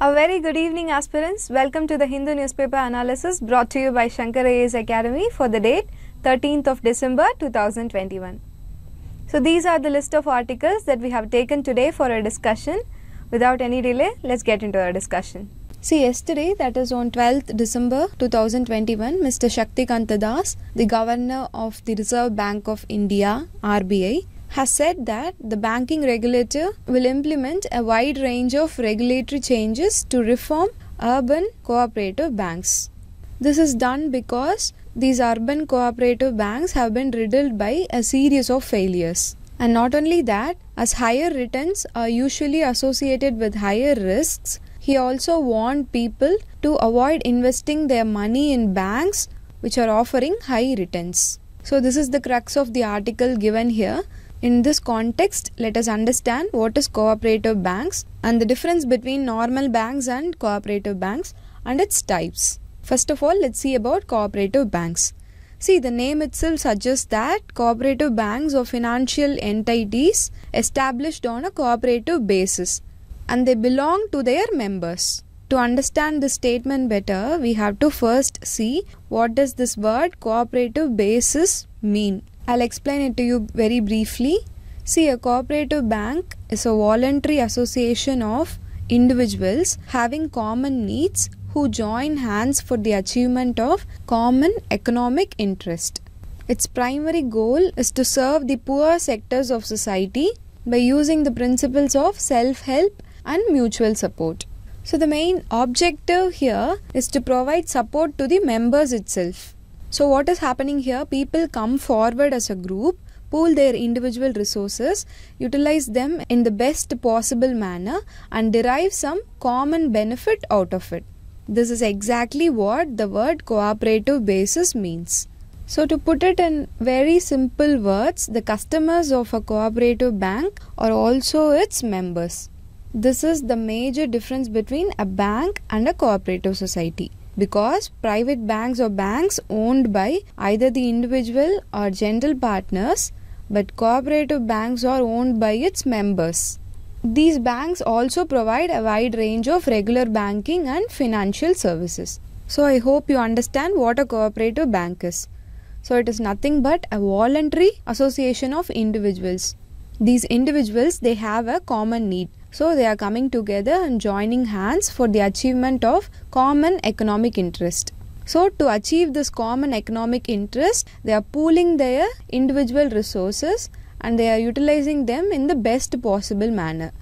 A very good evening, aspirants. Welcome to the Hindu newspaper analysis brought to you by Shankar AS Academy for the date 13th of December 2021. So, these are the list of articles that we have taken today for a discussion. Without any delay, let's get into our discussion. So yesterday, that is on 12th December 2021, Mr. Shakti Kantadas, the Governor of the Reserve Bank of India, RBI, has said that the banking regulator will implement a wide range of regulatory changes to reform urban cooperative banks. This is done because these urban cooperative banks have been riddled by a series of failures. And not only that, as higher returns are usually associated with higher risks, he also warned people to avoid investing their money in banks which are offering high returns. So, this is the crux of the article given here. In this context, let us understand what is cooperative banks and the difference between normal banks and cooperative banks and its types. First of all, let's see about cooperative banks. See, the name itself suggests that cooperative banks are financial entities established on a cooperative basis and they belong to their members. To understand this statement better, we have to first see what does this word cooperative basis mean. I'll explain it to you very briefly. See, a cooperative bank is a voluntary association of individuals having common needs who join hands for the achievement of common economic interest. Its primary goal is to serve the poor sectors of society by using the principles of self help and mutual support. So, the main objective here is to provide support to the members itself so, what is happening here? People come forward as a group, pool their individual resources, utilize them in the best possible manner, and derive some common benefit out of it. This is exactly what the word cooperative basis means. So, to put it in very simple words, the customers of a cooperative bank are also its members. This is the major difference between a bank and a cooperative society because private banks are banks owned by either the individual or general partners, but cooperative banks are owned by its members. These banks also provide a wide range of regular banking and financial services. So, I hope you understand what a cooperative bank is. So, it is nothing but a voluntary association of individuals. These individuals they have a common need so they are coming together and joining hands for the achievement of common economic interest. So to achieve this common economic interest, they are pooling their individual resources and they are utilizing them in the best possible manner.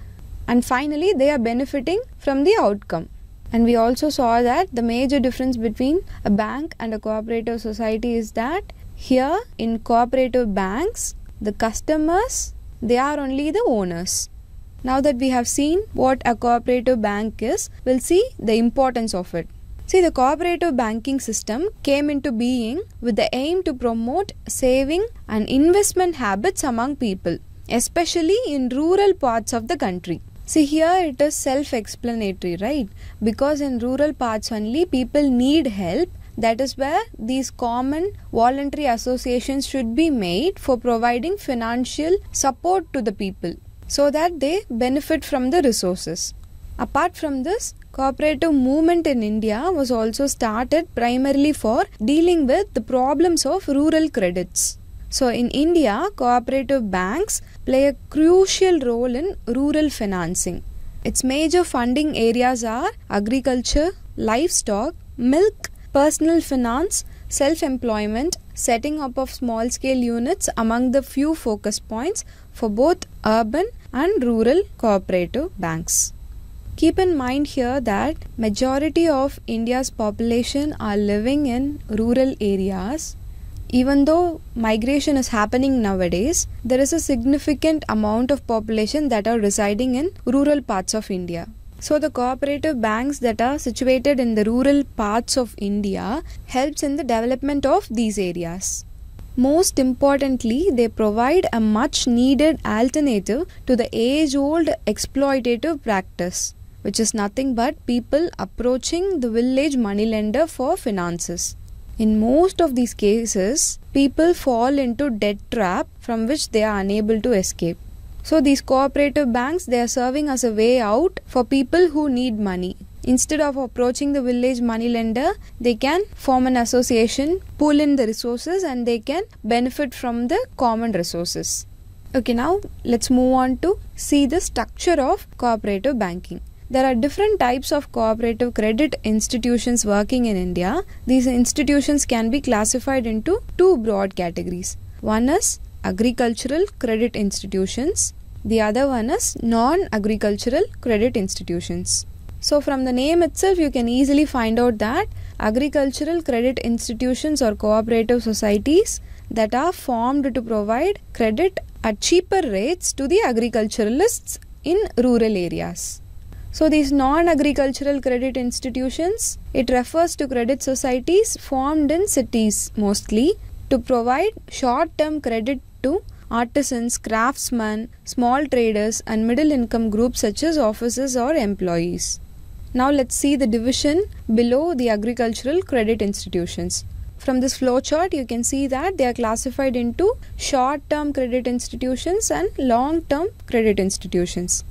And finally, they are benefiting from the outcome. And we also saw that the major difference between a bank and a cooperative society is that here in cooperative banks, the customers, they are only the owners. Now that we have seen what a cooperative bank is, we'll see the importance of it. See, the cooperative banking system came into being with the aim to promote saving and investment habits among people, especially in rural parts of the country. See, here it is self explanatory, right? Because in rural parts only people need help. That is where these common voluntary associations should be made for providing financial support to the people so that they benefit from the resources. Apart from this, cooperative movement in India was also started primarily for dealing with the problems of rural credits. So in India, cooperative banks play a crucial role in rural financing. Its major funding areas are agriculture, livestock, milk, personal finance, self-employment, setting up of small-scale units among the few focus points for both urban and rural cooperative banks. Keep in mind here that majority of India's population are living in rural areas. Even though migration is happening nowadays, there is a significant amount of population that are residing in rural parts of India. So the cooperative banks that are situated in the rural parts of India helps in the development of these areas. Most importantly, they provide a much needed alternative to the age old exploitative practice, which is nothing but people approaching the village moneylender for finances. In most of these cases, people fall into debt trap from which they are unable to escape. So these cooperative banks they are serving as a way out for people who need money. Instead of approaching the village money lender, they can form an association, pull in the resources and they can benefit from the common resources. Okay, now let's move on to see the structure of cooperative banking. There are different types of cooperative credit institutions working in India. These institutions can be classified into two broad categories. One is agricultural credit institutions. The other one is non-agricultural credit institutions. So from the name itself, you can easily find out that agricultural credit institutions or cooperative societies that are formed to provide credit at cheaper rates to the agriculturalists in rural areas. So these non-agricultural credit institutions, it refers to credit societies formed in cities mostly to provide short-term credit to artisans, craftsmen, small traders, and middle income groups such as officers or employees. Now let's see the division below the agricultural credit institutions. From this flowchart, you can see that they are classified into short term credit institutions and long term credit institutions.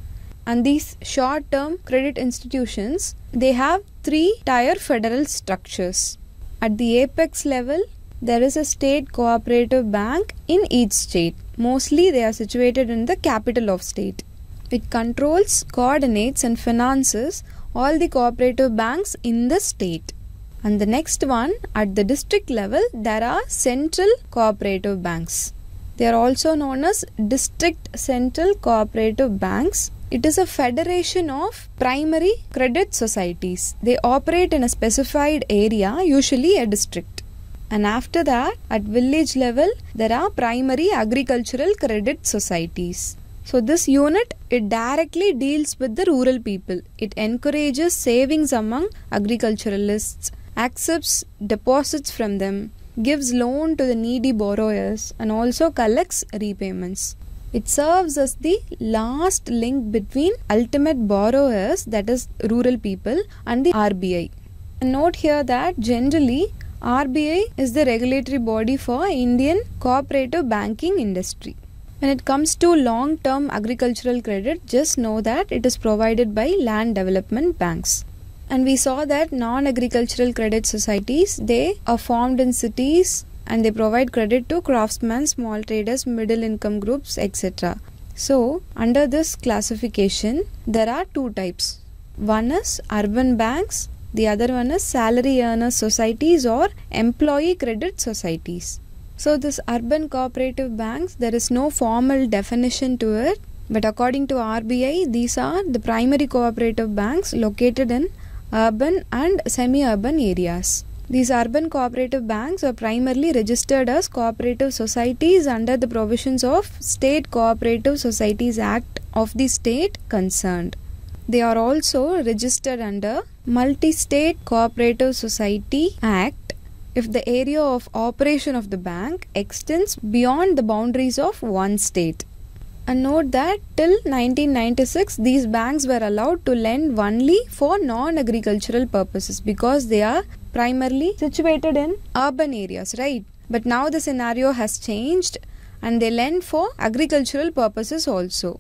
And these short term credit institutions, they have three tier federal structures. At the apex level, there is a state cooperative bank in each state. Mostly they are situated in the capital of state. It controls, coordinates and finances all the cooperative banks in the state. And the next one, at the district level, there are central cooperative banks. They are also known as district central cooperative banks. It is a federation of primary credit societies. They operate in a specified area, usually a district. And after that, at village level, there are primary agricultural credit societies. So this unit it directly deals with the rural people. It encourages savings among agriculturalists, accepts deposits from them, gives loan to the needy borrowers and also collects repayments. It serves as the last link between ultimate borrowers that is rural people and the RBI. And note here that generally RBI is the regulatory body for Indian cooperative banking industry. When it comes to long term agricultural credit, just know that it is provided by land development banks. And we saw that non agricultural credit societies they are formed in cities and they provide credit to craftsmen, small traders, middle income groups, etc. So, under this classification, there are two types. One is urban banks the other one is salary earners societies or employee credit societies. So this urban cooperative banks, there is no formal definition to it. But according to RBI, these are the primary cooperative banks located in urban and semi-urban areas. These urban cooperative banks are primarily registered as cooperative societies under the provisions of State Cooperative Societies Act of the state concerned. They are also registered under Multi-State Cooperative Society Act if the area of operation of the bank extends beyond the boundaries of one state. And note that till 1996, these banks were allowed to lend only for non agricultural purposes because they are primarily situated in urban areas, right? But now the scenario has changed and they lend for agricultural purposes also.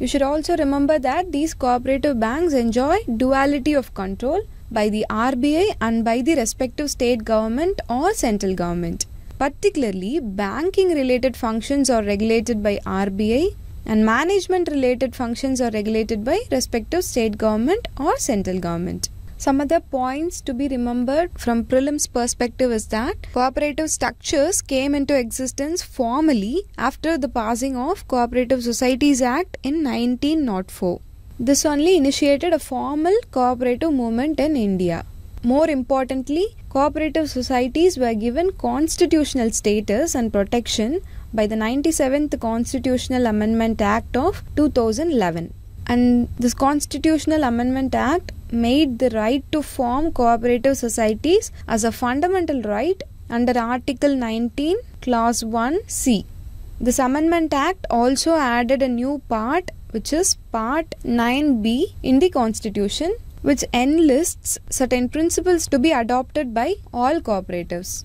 You should also remember that these cooperative banks enjoy duality of control by the RBI and by the respective state government or central government. Particularly, banking related functions are regulated by RBI and management related functions are regulated by respective state government or central government. Some other points to be remembered from prelims perspective is that cooperative structures came into existence formally after the passing of Cooperative Societies Act in 1904. This only initiated a formal cooperative movement in India. More importantly, cooperative societies were given constitutional status and protection by the 97th Constitutional Amendment Act of 2011. And this Constitutional Amendment Act made the right to form cooperative societies as a fundamental right under Article 19, Clause 1C. This Amendment Act also added a new part, which is Part 9B in the Constitution, which enlists certain principles to be adopted by all cooperatives.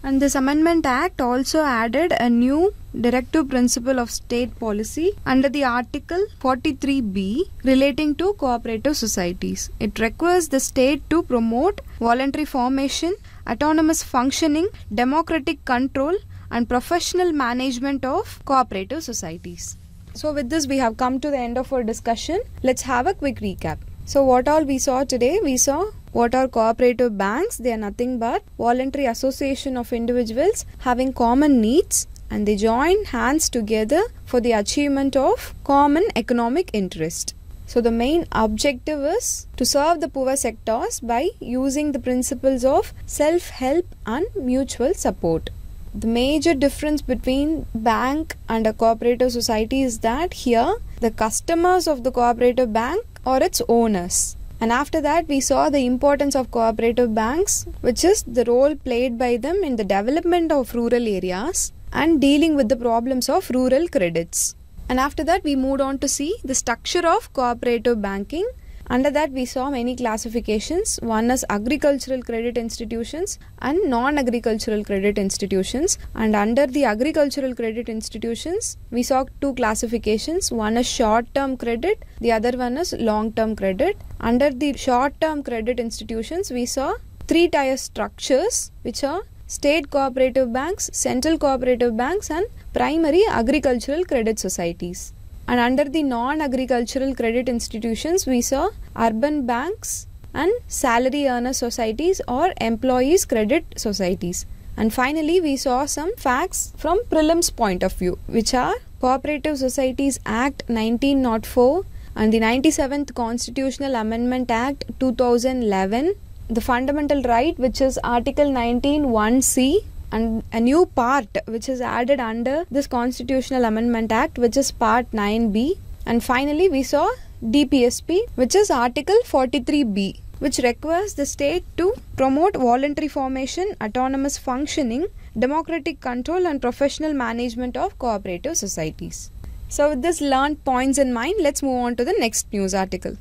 And this Amendment Act also added a new directive principle of state policy under the Article 43b relating to cooperative societies. It requires the state to promote voluntary formation, autonomous functioning, democratic control, and professional management of cooperative societies. So, with this, we have come to the end of our discussion. Let's have a quick recap. So, what all we saw today? We saw what are cooperative banks? They are nothing but voluntary association of individuals having common needs and they join hands together for the achievement of common economic interest. So the main objective is to serve the poor sectors by using the principles of self-help and mutual support. The major difference between bank and a cooperative society is that here the customers of the cooperative bank are its owners and after that, we saw the importance of cooperative banks, which is the role played by them in the development of rural areas and dealing with the problems of rural credits. And after that, we moved on to see the structure of cooperative banking under that, we saw many classifications. One is agricultural credit institutions and non agricultural credit institutions. And under the agricultural credit institutions, we saw two classifications. One is short term credit, the other one is long term credit. Under the short term credit institutions, we saw three tier structures, which are state cooperative banks, central cooperative banks, and primary agricultural credit societies. And under the non agricultural credit institutions, we saw urban banks and salary earner societies or employees credit societies. And finally, we saw some facts from prelims point of view, which are Cooperative Societies Act 1904 and the 97th Constitutional Amendment Act 2011, the fundamental right, which is Article 19 1C, and a new part which is added under this Constitutional Amendment Act, which is Part 9B. And finally, we saw DPSP, which is Article 43B, which requires the state to promote voluntary formation, autonomous functioning, democratic control, and professional management of cooperative societies. So, with this learned points in mind, let's move on to the next news article.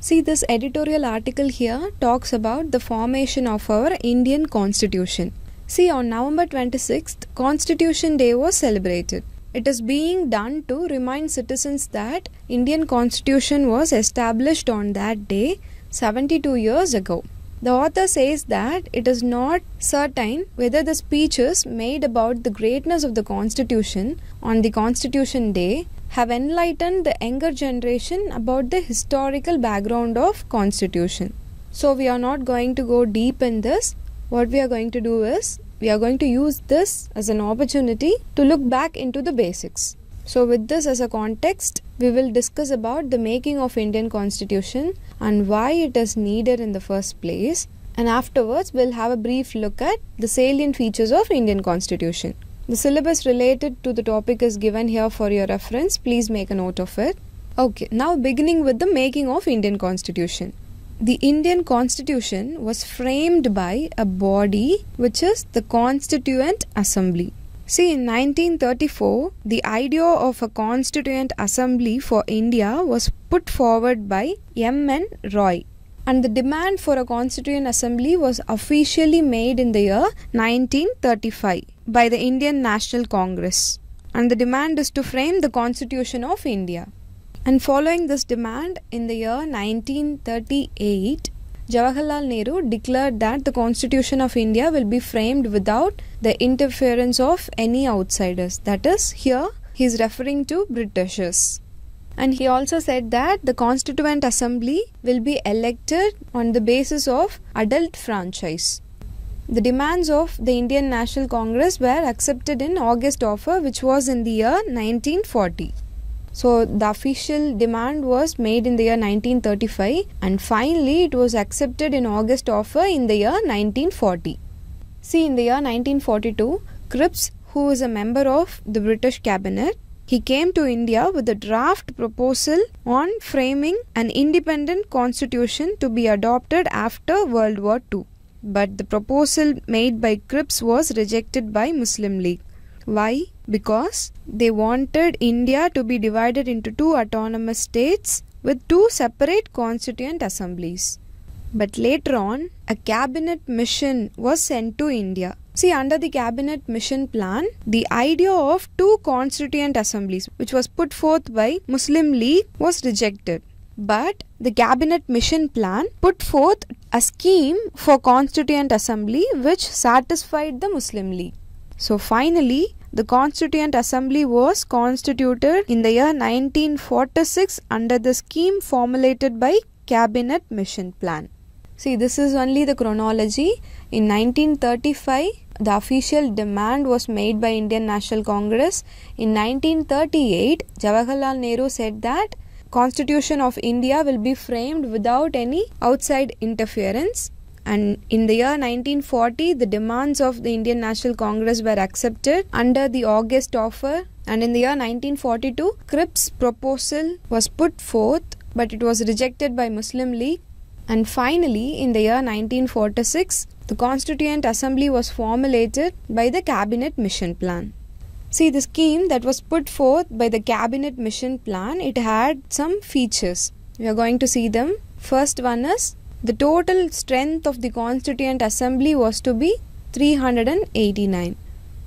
See, this editorial article here talks about the formation of our Indian constitution. See, on November 26th, Constitution Day was celebrated. It is being done to remind citizens that Indian Constitution was established on that day 72 years ago. The author says that it is not certain whether the speeches made about the greatness of the Constitution on the Constitution Day have enlightened the younger generation about the historical background of Constitution. So we are not going to go deep in this. What we are going to do is we are going to use this as an opportunity to look back into the basics. So with this as a context, we will discuss about the making of Indian constitution and why it is needed in the first place and afterwards we'll have a brief look at the salient features of Indian constitution. The syllabus related to the topic is given here for your reference. Please make a note of it. Okay, now beginning with the making of Indian constitution the Indian constitution was framed by a body which is the Constituent Assembly. See, in 1934, the idea of a Constituent Assembly for India was put forward by M. N. Roy. And the demand for a Constituent Assembly was officially made in the year 1935 by the Indian National Congress. And the demand is to frame the Constitution of India. And following this demand, in the year 1938, Jawaharlal Nehru declared that the Constitution of India will be framed without the interference of any outsiders. That is, here he is referring to Britishers. And he also said that the Constituent Assembly will be elected on the basis of adult franchise. The demands of the Indian National Congress were accepted in August offer, which was in the year 1940. So the official demand was made in the year 1935 and finally it was accepted in August offer uh, in the year 1940. See in the year 1942 Cripps who is a member of the British cabinet he came to India with a draft proposal on framing an independent constitution to be adopted after World War II. But the proposal made by Cripps was rejected by Muslim League. Why? because they wanted India to be divided into two autonomous states with two separate constituent assemblies. But later on, a cabinet mission was sent to India. See, under the cabinet mission plan, the idea of two constituent assemblies, which was put forth by Muslim League, was rejected. But the cabinet mission plan put forth a scheme for constituent assembly which satisfied the Muslim League. So finally, the Constituent Assembly was constituted in the year 1946 under the scheme formulated by Cabinet Mission Plan. See, this is only the chronology. In 1935, the official demand was made by Indian National Congress. In 1938, Jawaharlal Nehru said that Constitution of India will be framed without any outside interference. And in the year 1940, the demands of the Indian National Congress were accepted under the August offer. And in the year 1942, Cripp's proposal was put forth, but it was rejected by Muslim League. And finally, in the year 1946, the Constituent Assembly was formulated by the Cabinet Mission Plan. See, the scheme that was put forth by the Cabinet Mission Plan, it had some features. We are going to see them. First one is the total strength of the Constituent Assembly was to be 389,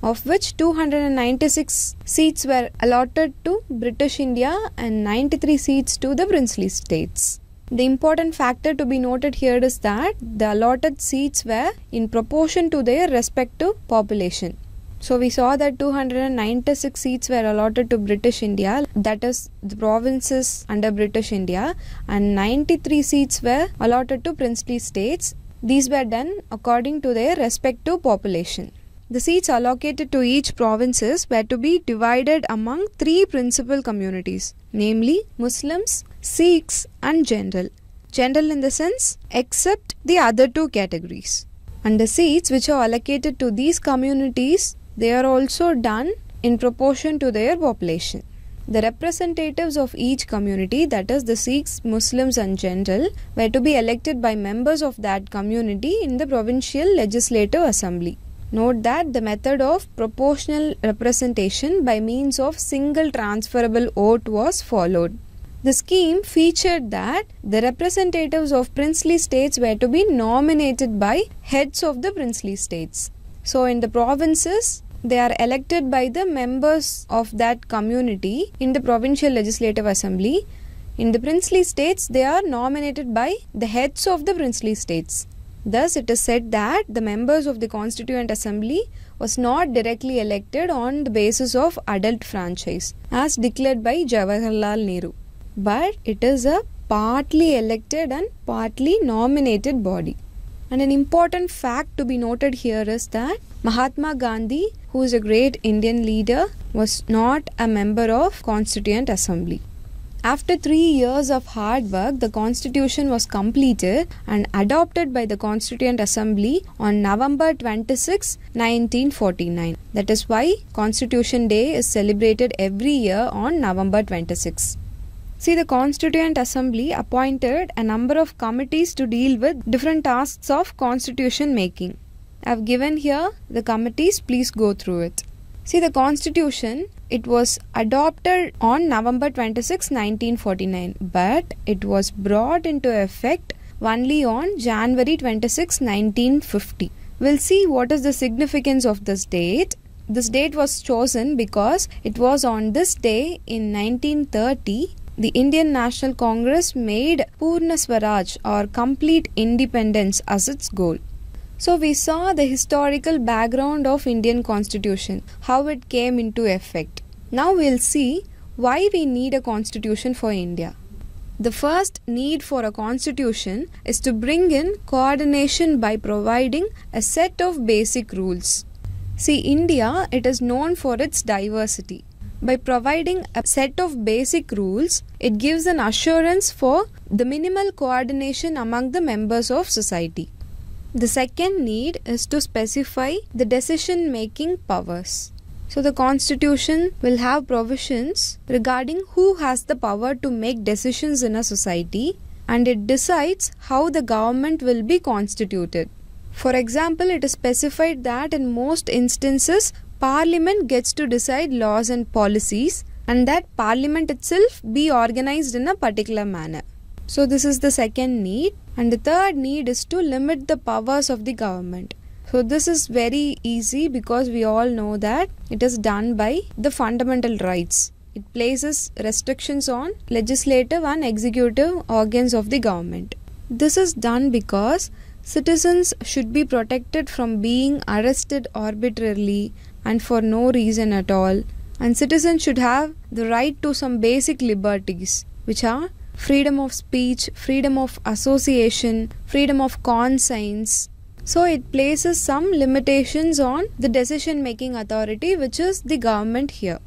of which 296 seats were allotted to British India and 93 seats to the princely states. The important factor to be noted here is that the allotted seats were in proportion to their respective population. So we saw that 296 seats were allotted to British India, that is the provinces under British India, and 93 seats were allotted to princely states. These were done according to their respective population. The seats allocated to each provinces were to be divided among three principal communities, namely Muslims, Sikhs and General. General in the sense except the other two categories. And the seats which are allocated to these communities they are also done in proportion to their population. The representatives of each community, that is the Sikhs, Muslims, and General, were to be elected by members of that community in the provincial legislative assembly. Note that the method of proportional representation by means of single transferable vote was followed. The scheme featured that the representatives of princely states were to be nominated by heads of the princely states. So, in the provinces, they are elected by the members of that community in the provincial legislative assembly. In the princely states, they are nominated by the heads of the princely states. Thus, it is said that the members of the Constituent Assembly was not directly elected on the basis of adult franchise as declared by Jawaharlal Nehru, but it is a partly elected and partly nominated body. And an important fact to be noted here is that Mahatma Gandhi, who is a great Indian leader, was not a member of Constituent Assembly. After three years of hard work, the constitution was completed and adopted by the Constituent Assembly on November 26, 1949. That is why Constitution Day is celebrated every year on November 26. See, the Constituent Assembly appointed a number of committees to deal with different tasks of constitution making. I have given here the committees, please go through it. See, the Constitution, it was adopted on November 26, 1949, but it was brought into effect only on January 26, 1950. We'll see what is the significance of this date this date was chosen because it was on this day in 1930 the Indian National Congress made Purna Swaraj or complete independence as its goal. So we saw the historical background of Indian constitution, how it came into effect. Now we'll see why we need a constitution for India. The first need for a constitution is to bring in coordination by providing a set of basic rules. See India, it is known for its diversity. By providing a set of basic rules, it gives an assurance for the minimal coordination among the members of society. The second need is to specify the decision making powers. So, the constitution will have provisions regarding who has the power to make decisions in a society and it decides how the government will be constituted. For example, it is specified that in most instances Parliament gets to decide laws and policies and that Parliament itself be organized in a particular manner. So this is the second need and the third need is to limit the powers of the government. So this is very easy because we all know that it is done by the fundamental rights. It places restrictions on legislative and executive organs of the government. This is done because citizens should be protected from being arrested arbitrarily and for no reason at all, and citizens should have the right to some basic liberties, which are freedom of speech, freedom of association, freedom of conscience. So, it places some limitations on the decision making authority, which is the government here.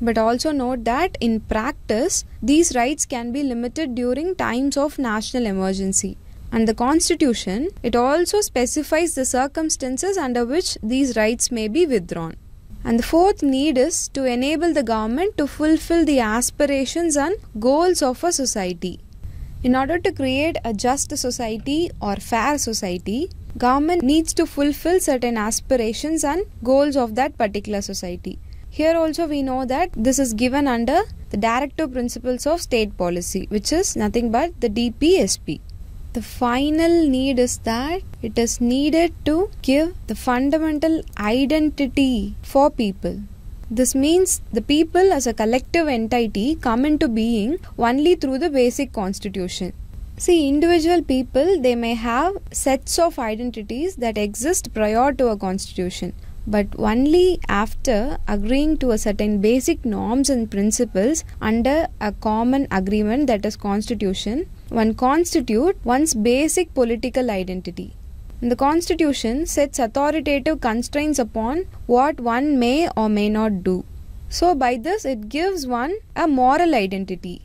But also note that in practice, these rights can be limited during times of national emergency and the Constitution, it also specifies the circumstances under which these rights may be withdrawn. And the fourth need is to enable the government to fulfill the aspirations and goals of a society. In order to create a just society or fair society, government needs to fulfill certain aspirations and goals of that particular society. Here also we know that this is given under the directive principles of state policy, which is nothing but the DPSP. The final need is that it is needed to give the fundamental identity for people. This means the people as a collective entity come into being only through the basic constitution. See, individual people they may have sets of identities that exist prior to a constitution, but only after agreeing to a certain basic norms and principles under a common agreement that is constitution one constitute one's basic political identity. the constitution sets authoritative constraints upon what one may or may not do. So, by this, it gives one a moral identity.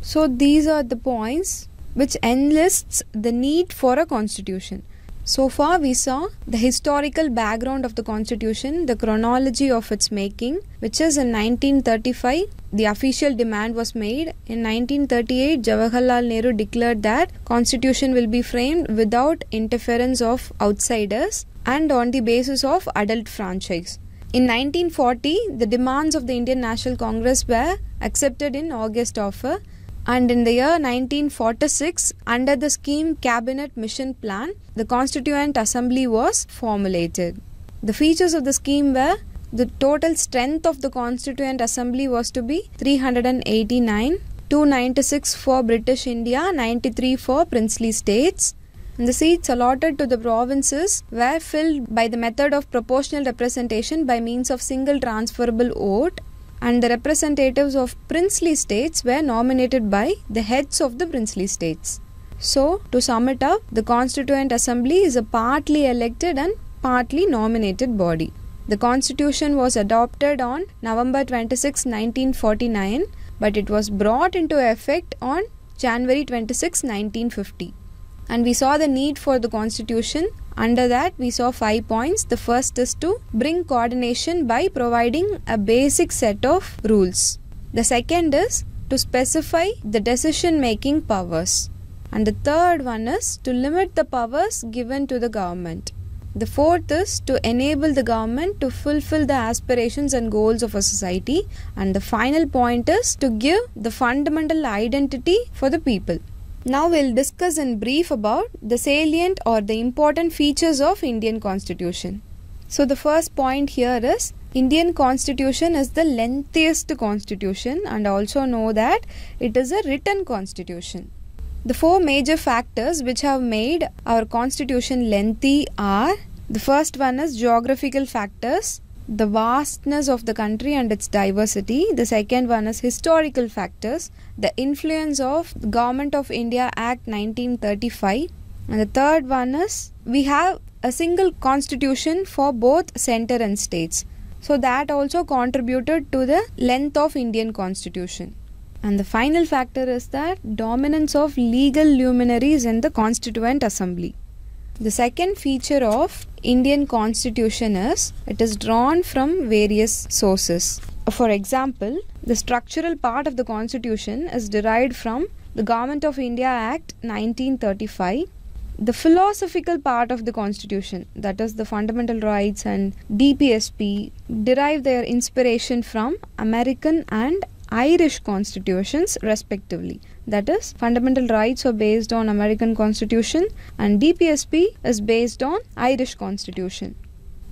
So, these are the points which enlists the need for a constitution. So far, we saw the historical background of the constitution, the chronology of its making, which is in 1935 the official demand was made. In 1938, Jawaharlal Nehru declared that constitution will be framed without interference of outsiders and on the basis of adult franchise. In 1940, the demands of the Indian National Congress were accepted in August offer uh, and in the year 1946, under the scheme Cabinet Mission Plan, the Constituent Assembly was formulated. The features of the scheme were the total strength of the Constituent Assembly was to be 389, 296 for British India, 93 for princely states. And the seats allotted to the provinces were filled by the method of proportional representation by means of single transferable vote and the representatives of princely states were nominated by the heads of the princely states. So, to sum it up, the Constituent Assembly is a partly elected and partly nominated body. The constitution was adopted on November 26, 1949, but it was brought into effect on January 26, 1950. And we saw the need for the constitution under that, we saw five points. The first is to bring coordination by providing a basic set of rules. The second is to specify the decision making powers. And the third one is to limit the powers given to the government. The fourth is to enable the government to fulfill the aspirations and goals of a society. And the final point is to give the fundamental identity for the people. Now we'll discuss in brief about the salient or the important features of Indian Constitution. So the first point here is Indian Constitution is the lengthiest constitution and also know that it is a written constitution. The four major factors which have made our constitution lengthy are the first one is geographical factors the vastness of the country and its diversity the second one is historical factors the influence of the government of india act 1935 and the third one is we have a single constitution for both center and states so that also contributed to the length of indian constitution and the final factor is that dominance of legal luminaries in the constituent assembly the second feature of Indian constitution is, it is drawn from various sources. For example, the structural part of the constitution is derived from the Government of India Act 1935. The philosophical part of the constitution, that is the fundamental rights and DPSP, derive their inspiration from American and Irish constitutions respectively. That is, fundamental rights are based on American constitution and DPSP is based on Irish constitution.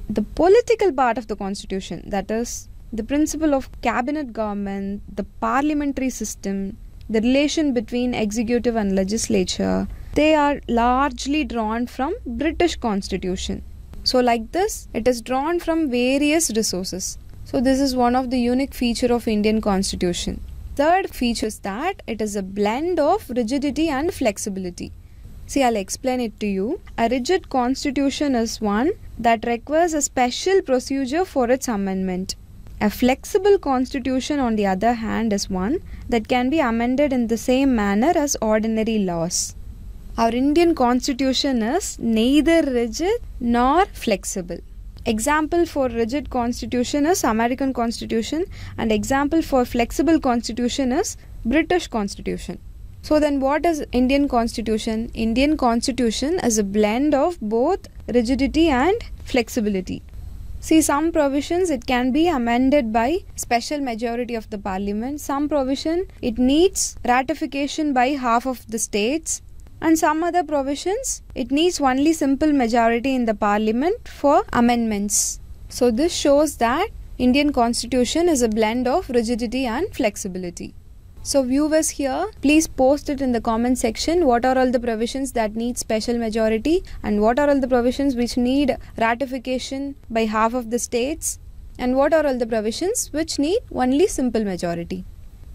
The political part of the constitution, that is, the principle of cabinet government, the parliamentary system, the relation between executive and legislature, they are largely drawn from British constitution. So like this, it is drawn from various resources so this is one of the unique feature of Indian constitution. Third feature is that it is a blend of rigidity and flexibility. See, I'll explain it to you. A rigid constitution is one that requires a special procedure for its amendment. A flexible constitution, on the other hand, is one that can be amended in the same manner as ordinary laws. Our Indian constitution is neither rigid nor flexible. Example for rigid constitution is American constitution and example for flexible constitution is British constitution. So then what is Indian constitution? Indian constitution is a blend of both rigidity and flexibility. See, some provisions it can be amended by special majority of the parliament. Some provision it needs ratification by half of the states and some other provisions, it needs only simple majority in the parliament for amendments. So this shows that Indian constitution is a blend of rigidity and flexibility. So viewers here, please post it in the comment section what are all the provisions that need special majority and what are all the provisions which need ratification by half of the states and what are all the provisions which need only simple majority.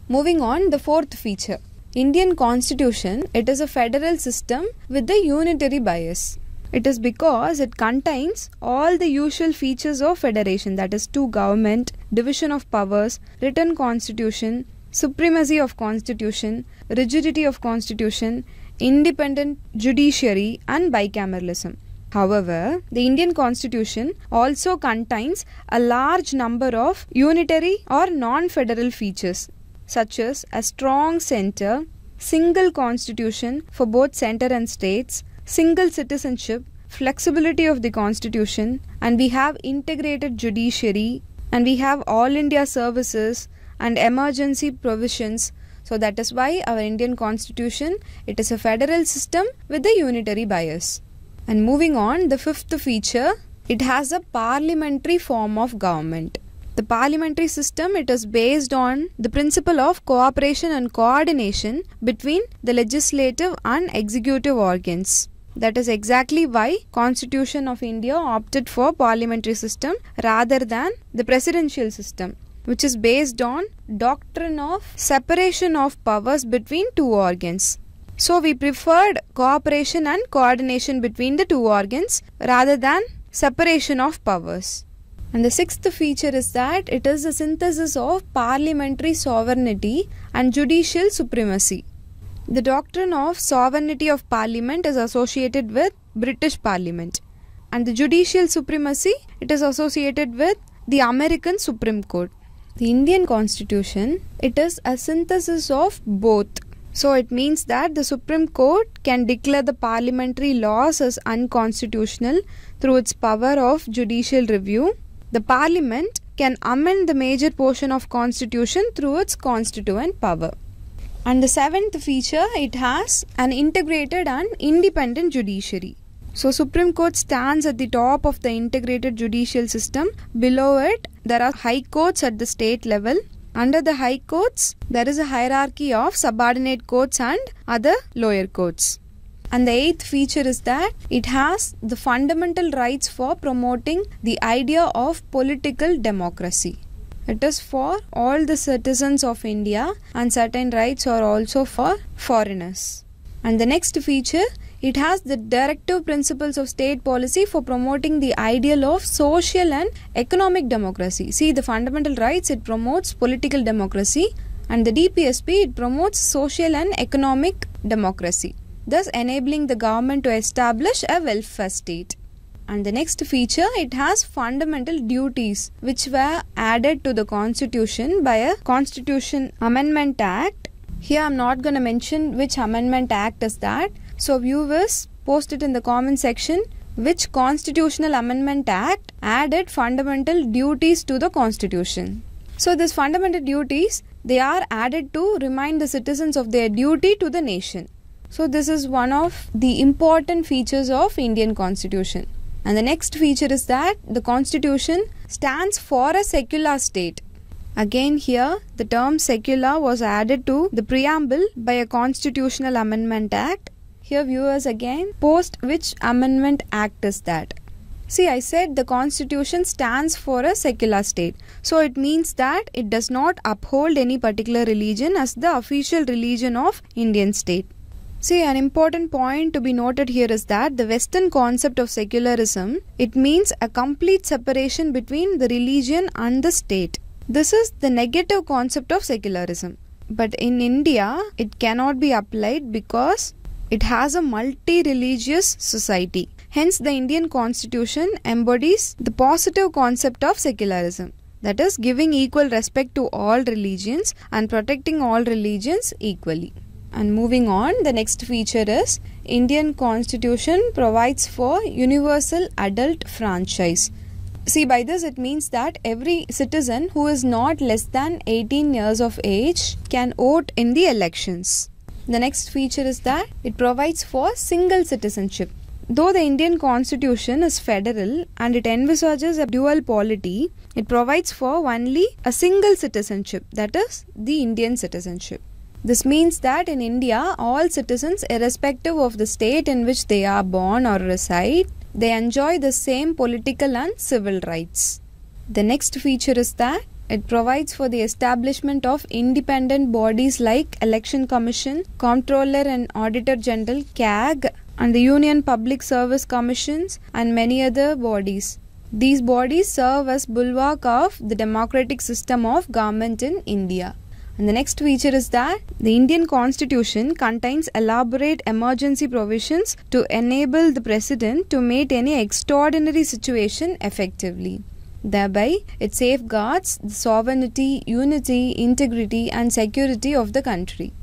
Moving on, the fourth feature. Indian constitution it is a federal system with a unitary bias. It is because it contains all the usual features of federation that is two government, division of powers, written constitution, supremacy of constitution, rigidity of constitution, independent judiciary and bicameralism. However, the Indian constitution also contains a large number of unitary or non-federal features such as a strong center, single constitution for both center and states, single citizenship, flexibility of the constitution, and we have integrated judiciary, and we have all India services and emergency provisions. So that is why our Indian constitution it is a federal system with a unitary bias. And moving on, the fifth feature it has a parliamentary form of government. The parliamentary system it is based on the principle of cooperation and coordination between the legislative and executive organs. That is exactly why Constitution of India opted for parliamentary system rather than the presidential system which is based on doctrine of separation of powers between two organs. So we preferred cooperation and coordination between the two organs rather than separation of powers. And the sixth feature is that it is a synthesis of parliamentary sovereignty and judicial supremacy. The doctrine of sovereignty of parliament is associated with British parliament and the judicial supremacy it is associated with the American Supreme Court. The Indian constitution it is a synthesis of both. So it means that the Supreme Court can declare the parliamentary laws as unconstitutional through its power of judicial review the parliament can amend the major portion of constitution through its constituent power. And the seventh feature, it has an integrated and independent judiciary. So Supreme Court stands at the top of the integrated judicial system. Below it, there are high courts at the state level. Under the high courts, there is a hierarchy of subordinate courts and other lower courts. And the eighth feature is that it has the fundamental rights for promoting the idea of political democracy. It is for all the citizens of India and certain rights are also for foreigners. And the next feature, it has the directive principles of state policy for promoting the ideal of social and economic democracy. See, the fundamental rights, it promotes political democracy and the DPSP, it promotes social and economic democracy thus enabling the government to establish a welfare state. And the next feature, it has fundamental duties which were added to the constitution by a constitution amendment act. Here I am not going to mention which amendment act is that. So viewers post it in the comment section which constitutional amendment act added fundamental duties to the constitution. So these fundamental duties they are added to remind the citizens of their duty to the nation. So this is one of the important features of Indian constitution. And the next feature is that the constitution stands for a secular state. Again here the term secular was added to the preamble by a constitutional amendment act. Here viewers again post which amendment act is that. See, I said the constitution stands for a secular state. So it means that it does not uphold any particular religion as the official religion of Indian state. See, an important point to be noted here is that the Western concept of secularism, it means a complete separation between the religion and the state. This is the negative concept of secularism. But in India, it cannot be applied because it has a multi-religious society. Hence, the Indian constitution embodies the positive concept of secularism. That is, giving equal respect to all religions and protecting all religions equally. And moving on, the next feature is Indian Constitution provides for universal adult franchise. See, by this it means that every citizen who is not less than 18 years of age can vote in the elections. The next feature is that it provides for single citizenship. Though the Indian constitution is federal and it envisages a dual polity, it provides for only a single citizenship, that is, the Indian citizenship. This means that in India, all citizens, irrespective of the state in which they are born or reside, they enjoy the same political and civil rights. The next feature is that it provides for the establishment of independent bodies like Election Commission, Comptroller and Auditor General CAG, and the Union Public Service Commissions and many other bodies. These bodies serve as bulwark of the democratic system of government in India. And the next feature is that the Indian constitution contains elaborate emergency provisions to enable the president to meet any extraordinary situation effectively. Thereby, it safeguards the sovereignty, unity, integrity and security of the country.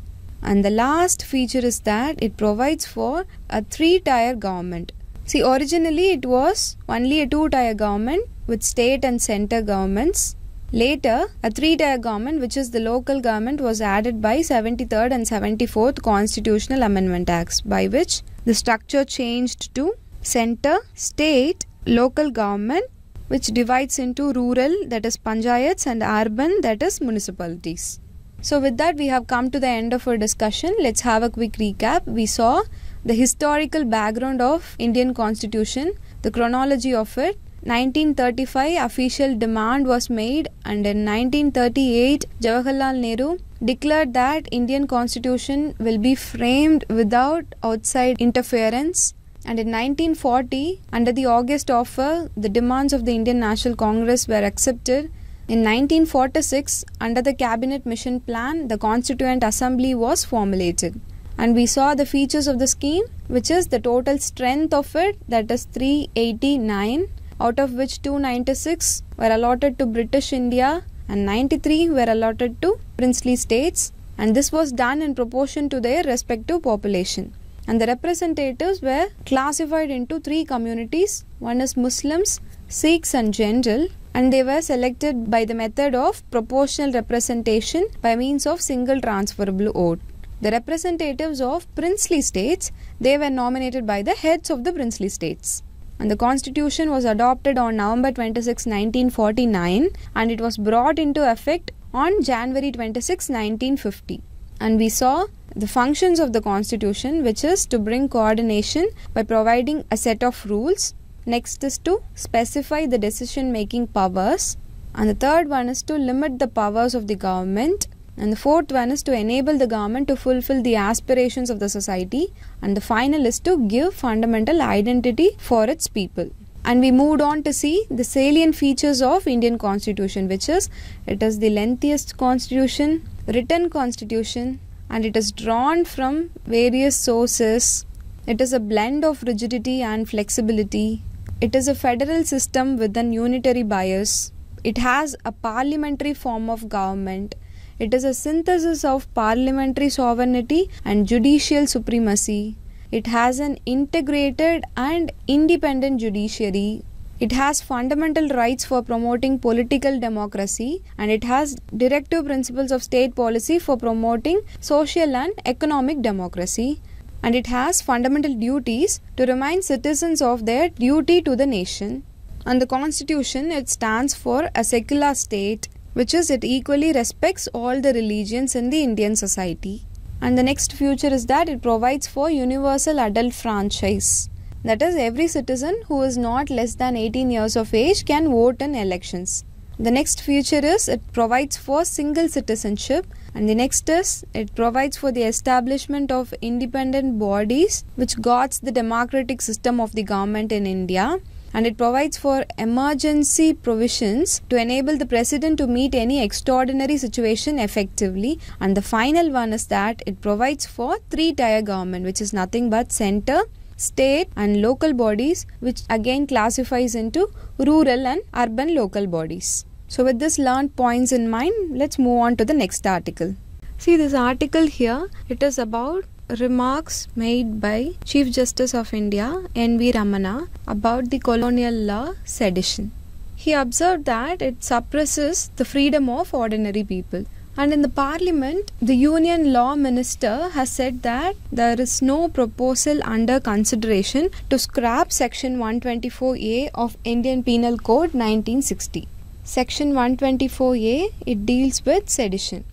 And the last feature is that it provides for a three-tier government. See, originally it was only a two-tier government with state and center governments Later, a three tier government, which is the local government, was added by 73rd and 74th Constitutional Amendment Acts, by which the structure changed to center, state, local government, which divides into rural, that is panchayats, and urban, that is municipalities. So, with that, we have come to the end of our discussion. Let's have a quick recap. We saw the historical background of Indian Constitution, the chronology of it, 1935 official demand was made and in 1938 Jawaharlal Nehru declared that Indian constitution will be framed without outside interference and in 1940 under the August offer the demands of the Indian National Congress were accepted in 1946 under the cabinet mission plan the constituent assembly was formulated and we saw the features of the scheme which is the total strength of it that is 389 out of which 296 were allotted to British India and 93 were allotted to princely states and this was done in proportion to their respective population. And the representatives were classified into three communities. One is Muslims, Sikhs and General and they were selected by the method of proportional representation by means of single transferable vote. The representatives of princely states, they were nominated by the heads of the princely states and the constitution was adopted on November 26, 1949 and it was brought into effect on January 26, 1950. And we saw the functions of the constitution which is to bring coordination by providing a set of rules. Next is to specify the decision making powers and the third one is to limit the powers of the government and the fourth one is to enable the government to fulfill the aspirations of the society. And the final is to give fundamental identity for its people and we moved on to see the salient features of indian constitution which is it is the lengthiest constitution written constitution and it is drawn from various sources it is a blend of rigidity and flexibility it is a federal system with an unitary bias it has a parliamentary form of government it is a synthesis of parliamentary sovereignty and judicial supremacy. It has an integrated and independent judiciary. It has fundamental rights for promoting political democracy and it has directive principles of state policy for promoting social and economic democracy. And it has fundamental duties to remind citizens of their duty to the nation. And the constitution, it stands for a secular state which is it equally respects all the religions in the Indian society. And the next future is that it provides for universal adult franchise. That is, every citizen who is not less than 18 years of age can vote in elections. The next feature is it provides for single citizenship, and the next is it provides for the establishment of independent bodies which guards the democratic system of the government in India and it provides for emergency provisions to enable the president to meet any extraordinary situation effectively. And the final one is that it provides for three tier government, which is nothing but center, state and local bodies which again classifies into rural and urban local bodies. So with this learned points in mind, let's move on to the next article. See this article here, it is about remarks made by Chief Justice of India N.V. Ramana about the colonial law sedition. He observed that it suppresses the freedom of ordinary people. And in the parliament, the Union Law Minister has said that there is no proposal under consideration to scrap Section 124A of Indian Penal Code 1960. Section 124A, it deals with sedition.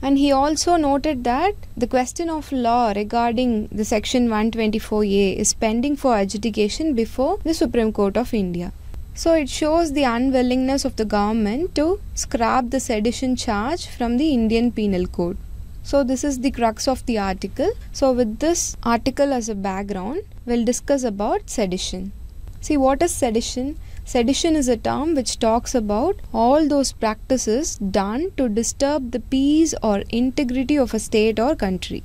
And he also noted that the question of law regarding the section 124A is pending for adjudication before the Supreme Court of India. So it shows the unwillingness of the government to scrap the sedition charge from the Indian Penal Code. So this is the crux of the article. So with this article as a background, we'll discuss about sedition. See what is sedition? Sedition is a term which talks about all those practices done to disturb the peace or integrity of a state or country.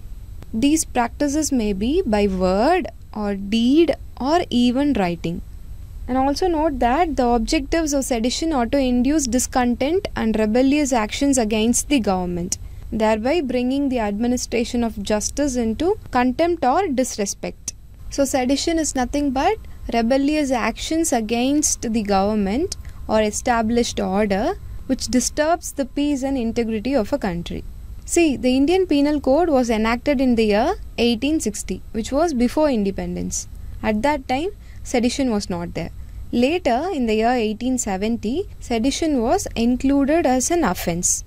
These practices may be by word or deed or even writing. And also note that the objectives of sedition are to induce discontent and rebellious actions against the government, thereby bringing the administration of justice into contempt or disrespect. So, sedition is nothing but rebellious actions against the government or established order which disturbs the peace and integrity of a country. See, the Indian Penal Code was enacted in the year 1860, which was before independence. At that time, sedition was not there. Later, in the year 1870, sedition was included as an offence.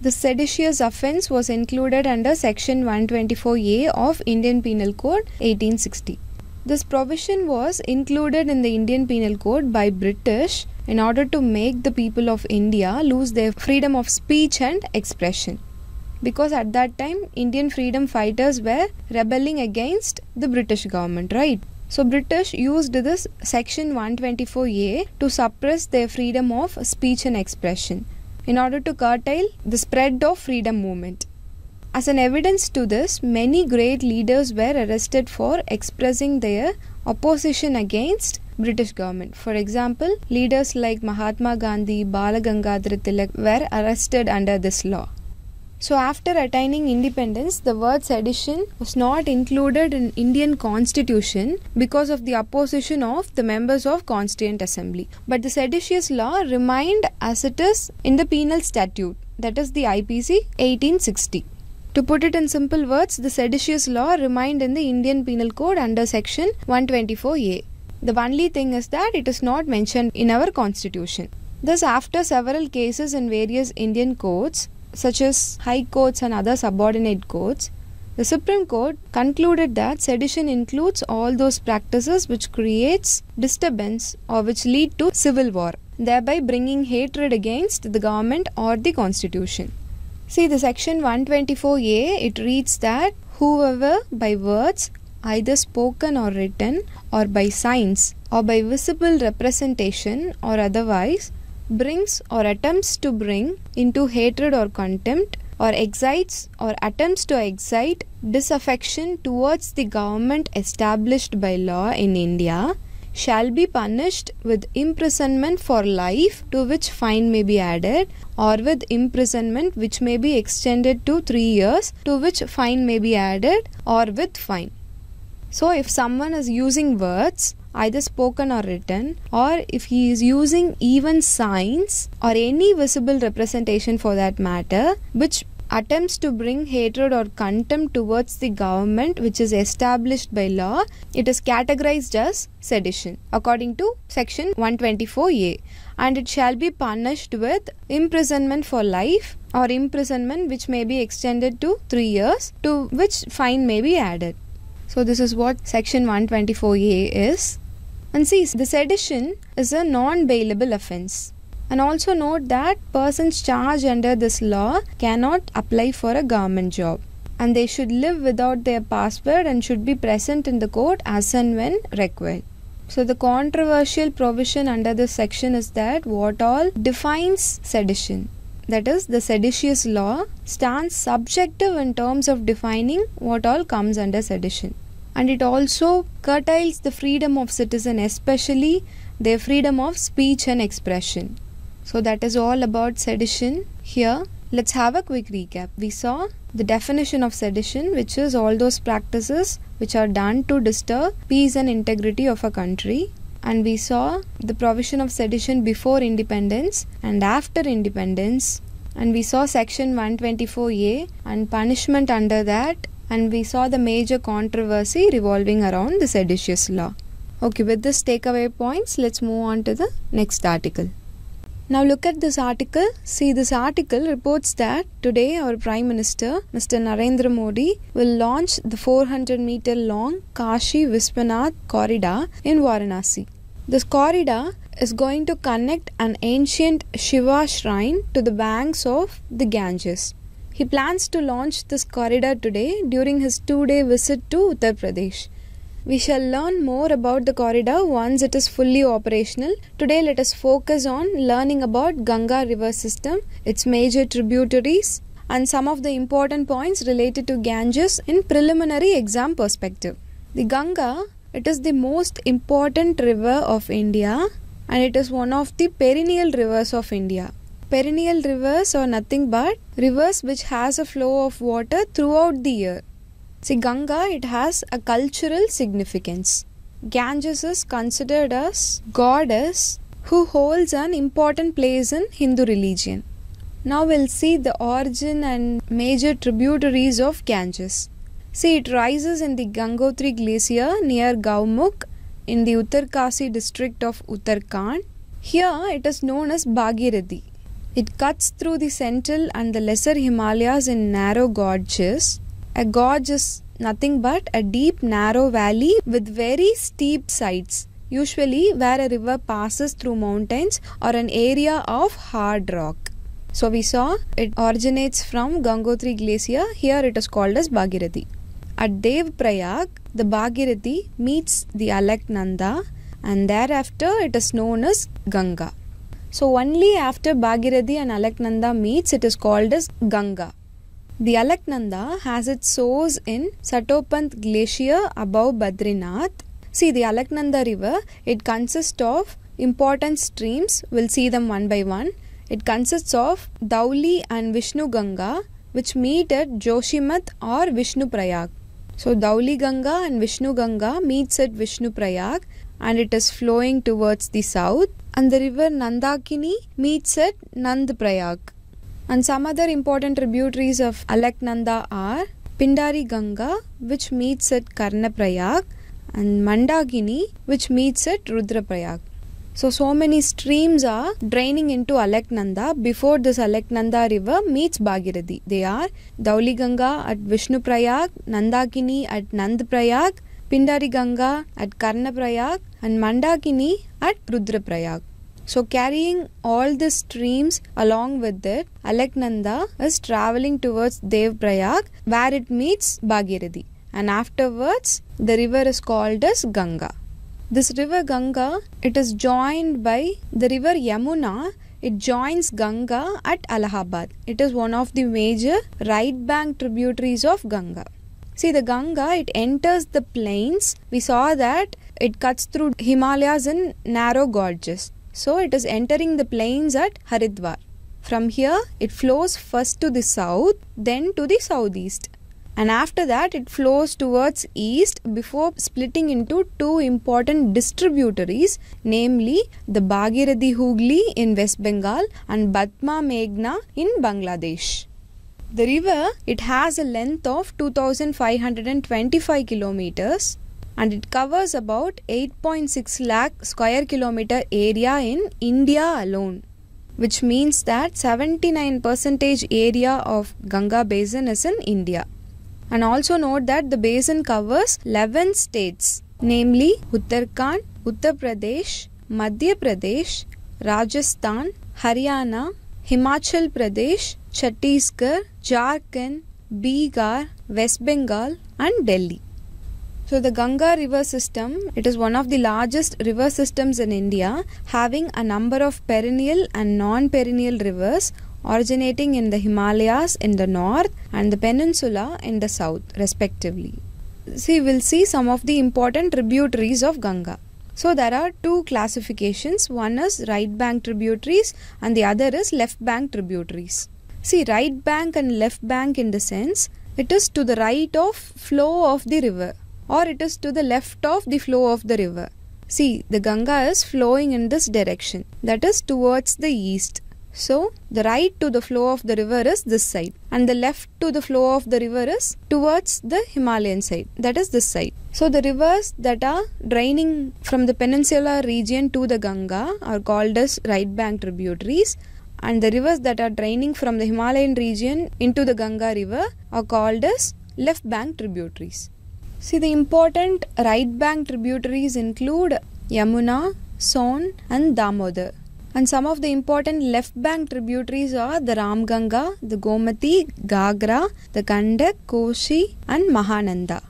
The seditious offence was included under Section 124A of Indian Penal Code 1860. This provision was included in the Indian Penal Code by British in order to make the people of India lose their freedom of speech and expression. Because at that time, Indian freedom fighters were rebelling against the British government, right? So British used this section 124A to suppress their freedom of speech and expression in order to curtail the spread of freedom movement. As an evidence to this, many great leaders were arrested for expressing their opposition against British government. For example, leaders like Mahatma Gandhi, Balagangadhar Gangadhar Tilak were arrested under this law. So, after attaining independence, the word sedition was not included in Indian constitution because of the opposition of the members of Constituent Assembly. But the seditious law remained as it is in the penal statute, that is the IPC 1860. To put it in simple words, the seditious law remained in the Indian Penal Code under section 124A. The only thing is that it is not mentioned in our constitution. Thus, after several cases in various Indian courts, such as high courts and other subordinate courts, the Supreme Court concluded that sedition includes all those practices which creates disturbance or which lead to civil war, thereby bringing hatred against the government or the constitution. See the section 124a, it reads that whoever by words either spoken or written or by signs or by visible representation or otherwise brings or attempts to bring into hatred or contempt or excites or attempts to excite disaffection towards the government established by law in India shall be punished with imprisonment for life to which fine may be added or with imprisonment which may be extended to 3 years to which fine may be added or with fine. So if someone is using words either spoken or written or if he is using even signs or any visible representation for that matter which attempts to bring hatred or contempt towards the government which is established by law, it is categorized as sedition according to section 124a and it shall be punished with imprisonment for life or imprisonment which may be extended to 3 years to which fine may be added. So this is what section 124a is. And see, the sedition is a non-bailable offense. And also note that persons charged under this law cannot apply for a government job and they should live without their passport and should be present in the court as and when required. So, the controversial provision under this section is that what all defines sedition, that is, the seditious law, stands subjective in terms of defining what all comes under sedition. And it also curtails the freedom of citizen, especially their freedom of speech and expression. So that is all about sedition here. Let's have a quick recap. We saw the definition of sedition which is all those practices which are done to disturb peace and integrity of a country and we saw the provision of sedition before independence and after independence and we saw section 124a and punishment under that and we saw the major controversy revolving around the seditious law okay with this takeaway points let's move on to the next article now look at this article. See, this article reports that today our Prime Minister, Mr. Narendra Modi, will launch the 400 meter long Kashi Viswanath corridor in Varanasi. This corridor is going to connect an ancient Shiva shrine to the banks of the Ganges. He plans to launch this corridor today during his two day visit to Uttar Pradesh. We shall learn more about the corridor once it is fully operational. Today let us focus on learning about Ganga river system, its major tributaries and some of the important points related to Ganges in preliminary exam perspective. The Ganga, it is the most important river of India and it is one of the perennial rivers of India perennial rivers are nothing but rivers which has a flow of water throughout the year. See, Ganga, it has a cultural significance. Ganges is considered as goddess who holds an important place in Hindu religion. Now we'll see the origin and major tributaries of Ganges. See, it rises in the Gangotri Glacier near Gaumukh in the Uttarkasi district of Uttarakhand. Here it is known as Bhagirathi. It cuts through the central and the lesser Himalayas in narrow gorges. A gorge is nothing but a deep, narrow valley with very steep sides, usually where a river passes through mountains or an area of hard rock. So we saw it originates from Gangotri Glacier, here it is called as Bhagirathi. At Dev Prayag, the Bhagirathi meets the Alaknanda and thereafter it is known as Ganga. So only after Bhagirathi and Alaknanda meets it is called as Ganga. The Alaknanda has its source in Satopanth Glacier above Badrinath. See the Alaknanda river, it consists of important streams, we'll see them one by one. It consists of Dauli and Vishnu Ganga, which meet at Joshimath or Vishnu Prayag. So Dauli Ganga and Vishnu Ganga meets at Vishnu Prayag and it is flowing towards the south and the river Nandakini meets at Nand Prayag. And some other important tributaries of Alaknanda are Pindari Ganga, which meets at Karnaprayag, and Mandagini, which meets at Rudraprayag. So, so many streams are draining into Alaknanda before this Alaknanda river meets Bhagirathi. They are Dauli Ganga at Vishnuprayag, Nandakini at Nandprayag, Pindari Ganga at Karnaprayag, and Mandakini at Rudraprayag. So, carrying all the streams along with it, Alaknanda is traveling towards Devprayag where it meets Bhagirathi. And afterwards, the river is called as Ganga. This river Ganga, it is joined by the river Yamuna. It joins Ganga at Allahabad. It is one of the major right bank tributaries of Ganga. See the Ganga, it enters the plains. We saw that it cuts through Himalayas in narrow gorges. So it is entering the plains at Haridwar. From here, it flows first to the south, then to the southeast. And after that, it flows towards east before splitting into two important distributaries, namely the Bhagirathi Hooghly in West Bengal and Batma Meghna in Bangladesh. The river, it has a length of 2525 kilometers and it covers about 8.6 lakh square kilometer area in India alone which means that 79% area of Ganga basin is in India and also note that the basin covers 11 states namely Uttarakhand, Uttar Pradesh, Madhya Pradesh, Rajasthan, Haryana, Himachal Pradesh, Chhattisgarh, Jharkhand, Bihar, West Bengal and Delhi. So the Ganga river system, it is one of the largest river systems in India, having a number of perennial and non-perennial rivers originating in the Himalayas in the north and the peninsula in the south respectively. See, we'll see some of the important tributaries of Ganga. So there are two classifications, one is right bank tributaries and the other is left bank tributaries. See, right bank and left bank in the sense, it is to the right of flow of the river or it is to the left of the flow of the river. See, the Ganga is flowing in this direction, that is towards the east. So, the right to the flow of the river is this side, and the left to the flow of the river is towards the Himalayan side, that is this side. So, the rivers that are draining from the peninsular region to the Ganga are called as right bank tributaries, and the rivers that are draining from the Himalayan region into the Ganga river are called as left bank tributaries. See, the important right bank tributaries include Yamuna, Son, and Damodar. And some of the important left bank tributaries are the Ramganga, the Gomati, Gagra, the Gandak, Koshi, and Mahananda.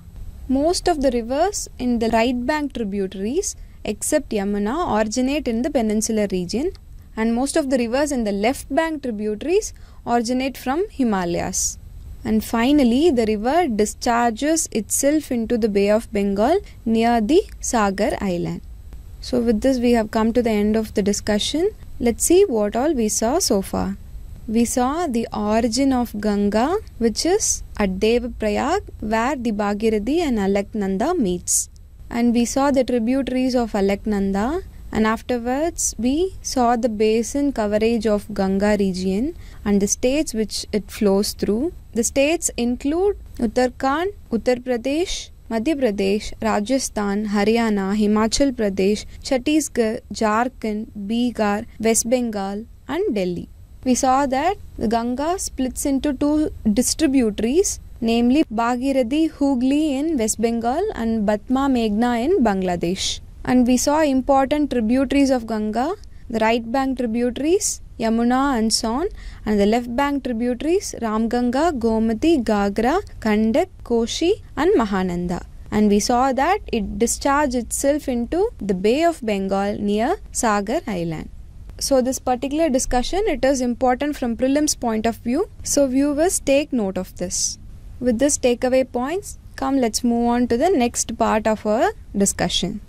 Most of the rivers in the right bank tributaries, except Yamuna, originate in the peninsular region, and most of the rivers in the left bank tributaries originate from Himalayas and finally the river discharges itself into the Bay of Bengal near the Sagar Island. So with this we have come to the end of the discussion. Let's see what all we saw so far. We saw the origin of Ganga which is at Devaprayag where the Bhagirathi and Alaknanda meets. And we saw the tributaries of Alaknanda and afterwards we saw the basin coverage of Ganga region and the states which it flows through the states include Uttarakhand, Uttar Pradesh, Madhya Pradesh, Rajasthan, Haryana, Himachal Pradesh, Chhattisgarh, Jharkhand, Bihar, West Bengal, and Delhi. We saw that the Ganga splits into two distributaries, namely Bhagirathi Hooghly in West Bengal and Batma Meghna in Bangladesh. And we saw important tributaries of Ganga the right bank tributaries Yamuna and Son and the left bank tributaries Ramganga, Gomati, Gagra, Kandak, Koshi and Mahananda. And we saw that it discharged itself into the Bay of Bengal near Sagar Island. So this particular discussion it is important from prelims point of view. So viewers take note of this. With this takeaway points, come let's move on to the next part of our discussion.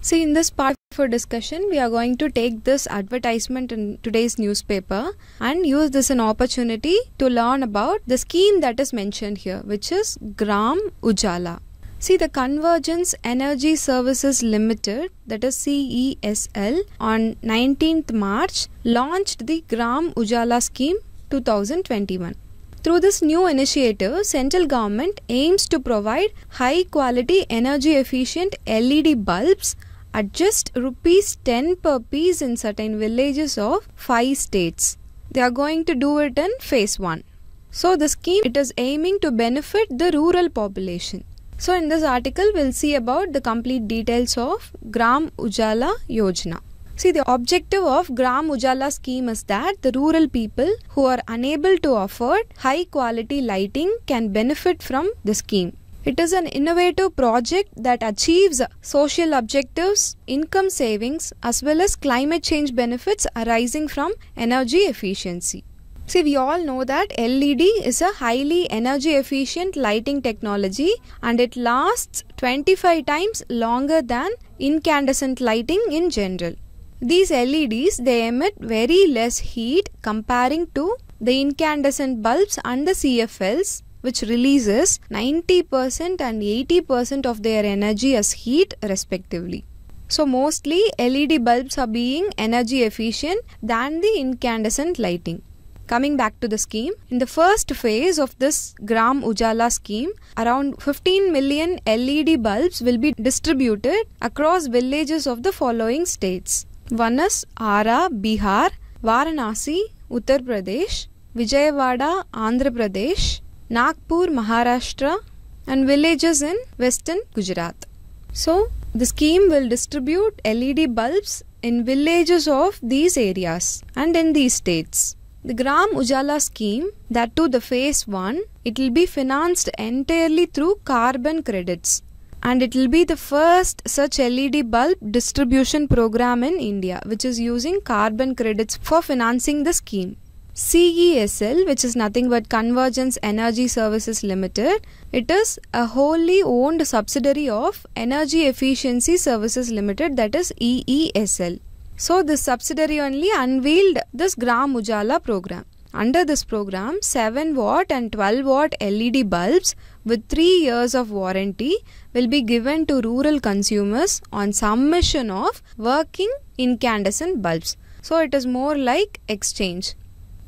See in this part for discussion, we are going to take this advertisement in today's newspaper and use this an opportunity to learn about the scheme that is mentioned here, which is Gram Ujala. See the Convergence Energy Services Limited, that is CESL, on 19th March launched the Gram Ujala scheme 2021. Through this new initiative, central government aims to provide high quality energy efficient LED bulbs at just rupees 10 per piece in certain villages of 5 states. They are going to do it in phase 1. So the scheme it is aiming to benefit the rural population. So in this article we'll see about the complete details of Gram Ujala Yojana. See, the objective of Gram Ujala scheme is that the rural people who are unable to afford high quality lighting can benefit from the scheme. It is an innovative project that achieves social objectives, income savings, as well as climate change benefits arising from energy efficiency. See, we all know that LED is a highly energy efficient lighting technology and it lasts 25 times longer than incandescent lighting in general. These LEDs they emit very less heat comparing to the incandescent bulbs and the CFLs which releases 90% and 80% of their energy as heat respectively. So mostly LED bulbs are being energy efficient than the incandescent lighting. Coming back to the scheme, in the first phase of this Gram Ujala scheme, around 15 million LED bulbs will be distributed across villages of the following states. One is Ara, Bihar, Varanasi, Uttar Pradesh, Vijayawada, Andhra Pradesh, Nagpur, Maharashtra, and villages in western Gujarat. So, the scheme will distribute LED bulbs in villages of these areas and in these states. The Gram Ujala scheme, that too the phase 1, it will be financed entirely through carbon credits and it will be the first such LED bulb distribution program in India which is using carbon credits for financing the scheme. CESL, which is nothing but Convergence Energy Services Limited, it is a wholly owned subsidiary of Energy Efficiency Services Limited, that is EESL. So, this subsidiary only unveiled this Gram Ujala program. Under this program, 7 watt and 12 watt LED bulbs with 3 years of warranty will be given to rural consumers on submission of working incandescent bulbs. So, it is more like exchange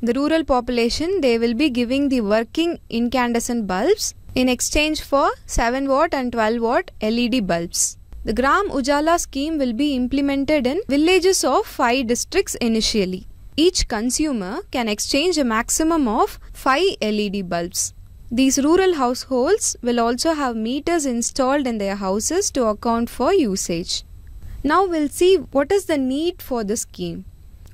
the rural population they will be giving the working incandescent bulbs in exchange for 7 watt and 12 watt LED bulbs. The Gram Ujala scheme will be implemented in villages of 5 districts initially. Each consumer can exchange a maximum of 5 LED bulbs. These rural households will also have meters installed in their houses to account for usage. Now we'll see what is the need for the scheme.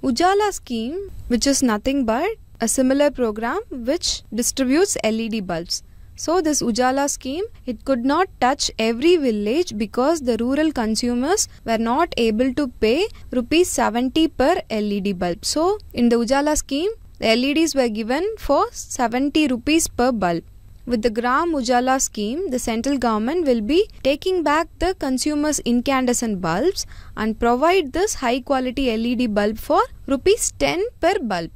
Ujala scheme, which is nothing but a similar program which distributes LED bulbs. So this Ujala scheme, it could not touch every village because the rural consumers were not able to pay rupees 70 per LED bulb. So in the Ujala scheme, the LEDs were given for 70 rupees per bulb. With the Gram Ujala scheme, the central government will be taking back the consumers' incandescent bulbs and provide this high quality LED bulb for rupees 10 per bulb.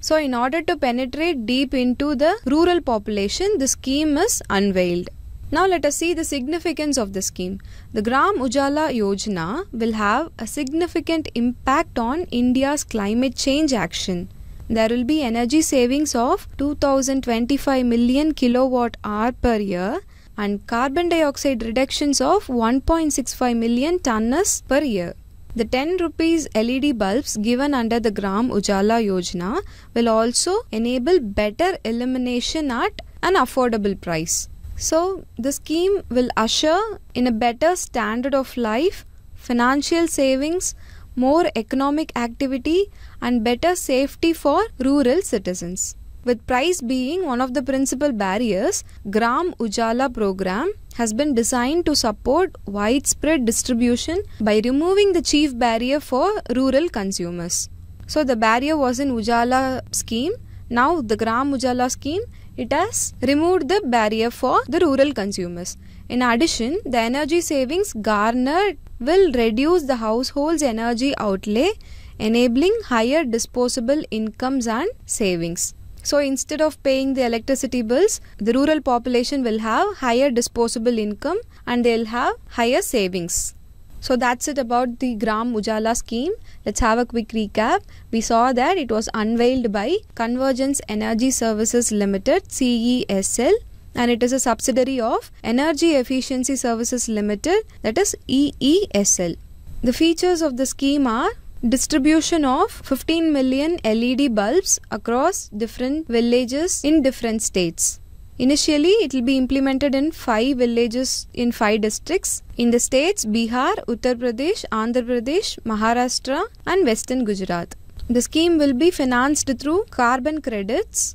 So, in order to penetrate deep into the rural population, the scheme is unveiled. Now, let us see the significance of the scheme. The Gram Ujala Yojana will have a significant impact on India's climate change action there will be energy savings of 2025 million kilowatt hour per year and carbon dioxide reductions of 1.65 million tonnes per year. The 10 rupees LED bulbs given under the Gram Ujala Yojana will also enable better illumination at an affordable price. So, the scheme will usher in a better standard of life, financial savings, more economic activity and better safety for rural citizens. With price being one of the principal barriers, Gram Ujala program has been designed to support widespread distribution by removing the chief barrier for rural consumers. So the barrier was in Ujala scheme. Now the Gram Ujala scheme, it has removed the barrier for the rural consumers. In addition, the energy savings garnered will reduce the household's energy outlay, enabling higher disposable incomes and savings. So instead of paying the electricity bills, the rural population will have higher disposable income and they'll have higher savings. So that's it about the Gram Ujala scheme. Let's have a quick recap. We saw that it was unveiled by Convergence Energy Services Limited CESL and it is a subsidiary of Energy Efficiency Services Limited that is EESL. The features of the scheme are distribution of 15 million LED bulbs across different villages in different states. Initially, it will be implemented in 5 villages in 5 districts in the states Bihar, Uttar Pradesh, Andhra Pradesh, Maharashtra and Western Gujarat. The scheme will be financed through carbon credits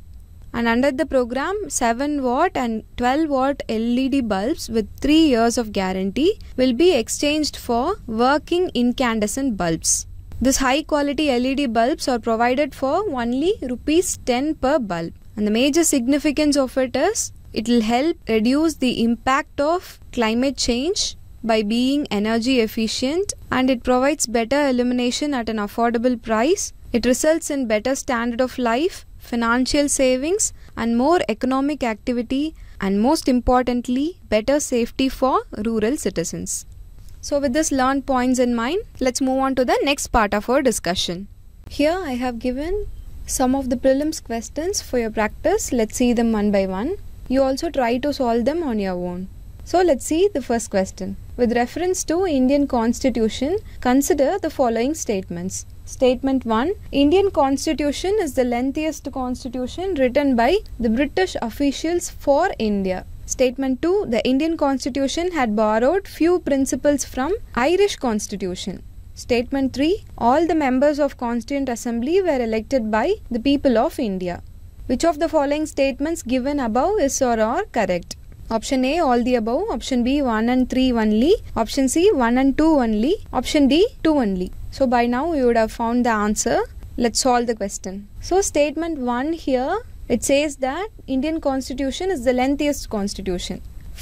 and under the program 7 watt and 12 watt LED bulbs with 3 years of guarantee will be exchanged for working incandescent bulbs. This high quality LED bulbs are provided for only rupees 10 per bulb and the major significance of it is it will help reduce the impact of climate change by being energy efficient and it provides better illumination at an affordable price. It results in better standard of life financial savings and more economic activity and most importantly better safety for rural citizens. So with this learned points in mind, let's move on to the next part of our discussion. Here I have given some of the prelims questions for your practice. Let's see them one by one. You also try to solve them on your own. So let's see the first question. With reference to Indian Constitution, consider the following statements. Statement 1 Indian Constitution is the lengthiest constitution written by the British officials for India. Statement 2 The Indian Constitution had borrowed few principles from Irish Constitution. Statement 3 All the members of Constituent Assembly were elected by the people of India. Which of the following statements given above is or are correct? Option A all the above. Option B 1 and 3 only. Option C 1 and 2 only. Option D 2 only. So by now you would have found the answer. Let's solve the question. So statement 1 here it says that Indian constitution is the lengthiest constitution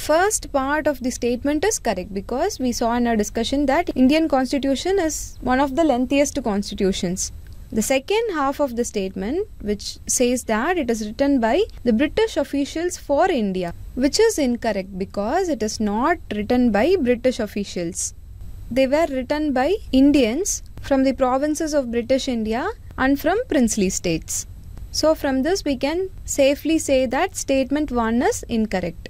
first part of the statement is correct because we saw in our discussion that Indian constitution is one of the lengthiest constitutions. The second half of the statement, which says that it is written by the British officials for India, which is incorrect because it is not written by British officials. They were written by Indians from the provinces of British India and from princely states. So, from this, we can safely say that statement 1 is incorrect.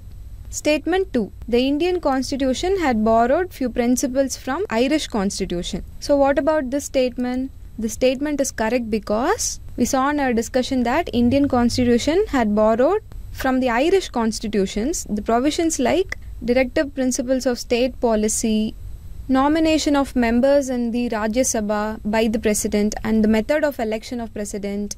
Statement 2. The Indian constitution had borrowed few principles from Irish constitution. So what about this statement? The statement is correct because we saw in our discussion that Indian constitution had borrowed from the Irish constitutions the provisions like directive principles of state policy, nomination of members in the Rajya Sabha by the president and the method of election of president.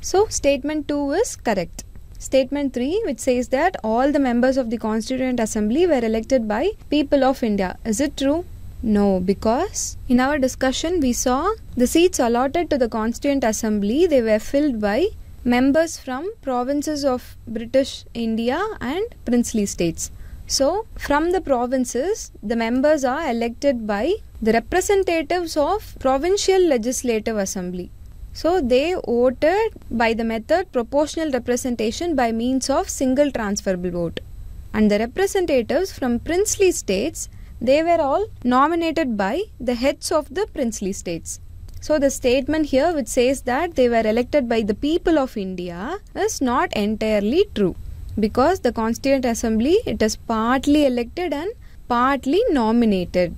So statement 2 is correct. Statement 3 which says that all the members of the constituent assembly were elected by people of India. Is it true? No, because in our discussion we saw the seats allotted to the Constituent Assembly they were filled by members from provinces of British India and princely states. So, from the provinces, the members are elected by the representatives of provincial legislative assembly. So, they voted by the method proportional representation by means of single transferable vote. And the representatives from princely states they were all nominated by the heads of the princely states. So the statement here which says that they were elected by the people of India is not entirely true because the constituent assembly it is partly elected and partly nominated.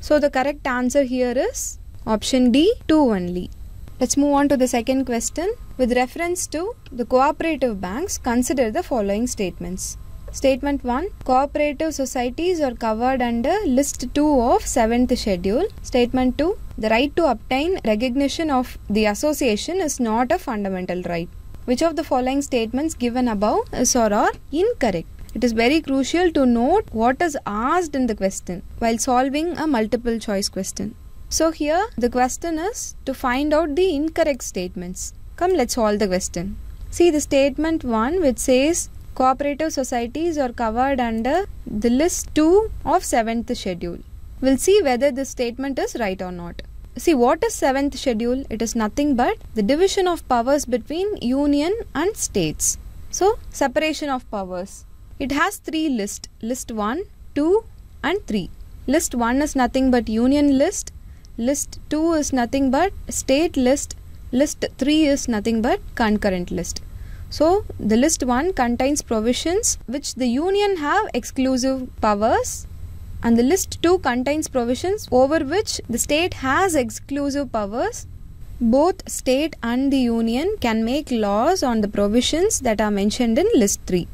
So the correct answer here is option D 2 only. Let's move on to the second question. With reference to the cooperative banks, consider the following statements. Statement 1 Cooperative societies are covered under List 2 of 7th Schedule. Statement 2 The right to obtain recognition of the association is not a fundamental right. Which of the following statements given above is or are incorrect? It is very crucial to note what is asked in the question while solving a multiple choice question. So here the question is to find out the incorrect statements. Come let's solve the question. See the statement 1 which says cooperative societies are covered under the list 2 of 7th schedule. We'll see whether this statement is right or not. See what is 7th schedule? It is nothing but the division of powers between union and states. So separation of powers. It has three lists. List 1, 2 and 3. List 1 is nothing but union list. List 2 is nothing but state list. List 3 is nothing but concurrent list. So the list 1 contains provisions which the union have exclusive powers and the list 2 contains provisions over which the state has exclusive powers. Both state and the union can make laws on the provisions that are mentioned in list 3.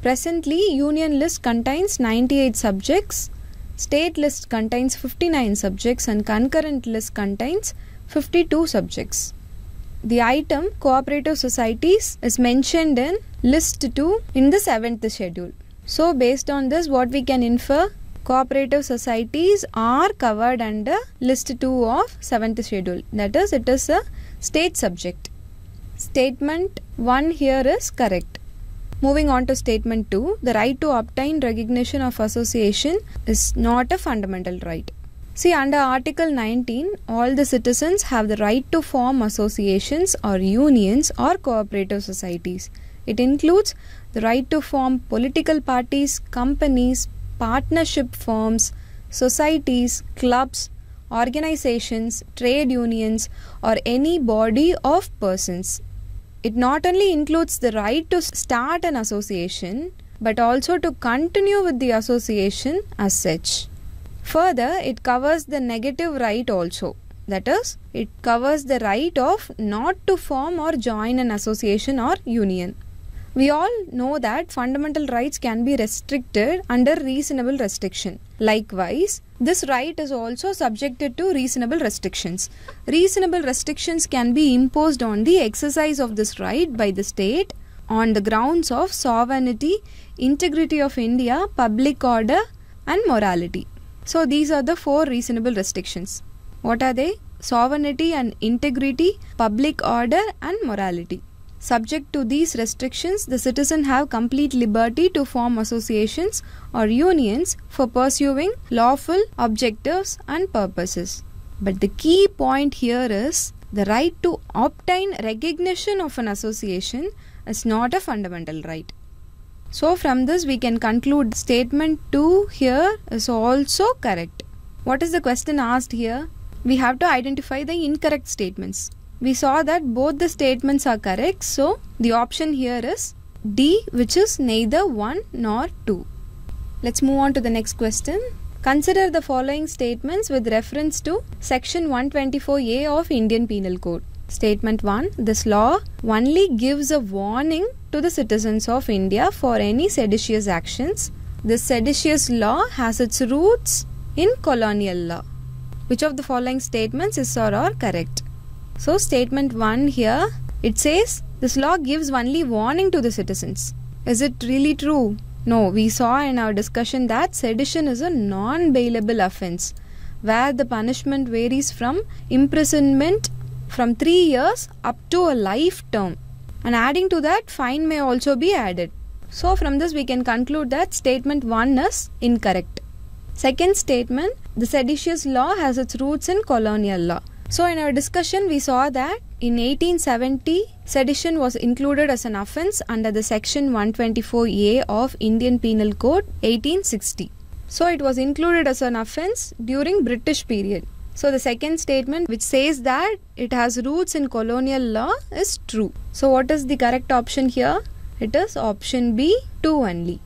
Presently, union list contains 98 subjects, state list contains 59 subjects and concurrent list contains 52 subjects. The item cooperative societies is mentioned in list 2 in the 7th schedule. So based on this what we can infer cooperative societies are covered under list 2 of 7th schedule that is it is a state subject. Statement 1 here is correct. Moving on to statement 2, the right to obtain recognition of association is not a fundamental right. See, under Article 19, all the citizens have the right to form associations or unions or cooperative societies. It includes the right to form political parties, companies, partnership firms, societies, clubs, organizations, trade unions, or any body of persons. It not only includes the right to start an association, but also to continue with the association as such. Further, it covers the negative right also. That is, it covers the right of not to form or join an association or union. We all know that fundamental rights can be restricted under reasonable restriction. Likewise, this right is also subjected to reasonable restrictions. Reasonable restrictions can be imposed on the exercise of this right by the state on the grounds of sovereignty, integrity of India, public order, and morality. So these are the four reasonable restrictions. What are they? Sovereignty and integrity, public order and morality. Subject to these restrictions, the citizen have complete liberty to form associations or unions for pursuing lawful objectives and purposes. But the key point here is the right to obtain recognition of an association is not a fundamental right. So from this we can conclude statement 2 here is also correct. What is the question asked here? We have to identify the incorrect statements. We saw that both the statements are correct so the option here is D which is neither 1 nor 2. Let's move on to the next question. Consider the following statements with reference to section 124A of Indian Penal Code. Statement 1. This law only gives a warning to the citizens of India for any seditious actions. This seditious law has its roots in colonial law. Which of the following statements is or are correct? So statement 1 here, it says this law gives only warning to the citizens. Is it really true? No, we saw in our discussion that sedition is a non-bailable offence where the punishment varies from imprisonment from 3 years up to a life term. And adding to that, fine may also be added. So, from this, we can conclude that statement 1 is incorrect. Second statement the seditious law has its roots in colonial law. So, in our discussion, we saw that in 1870, sedition was included as an offense under the section 124A of Indian Penal Code 1860. So, it was included as an offense during British period. So the second statement which says that it has roots in colonial law is true. So what is the correct option here? It is option B 2 only.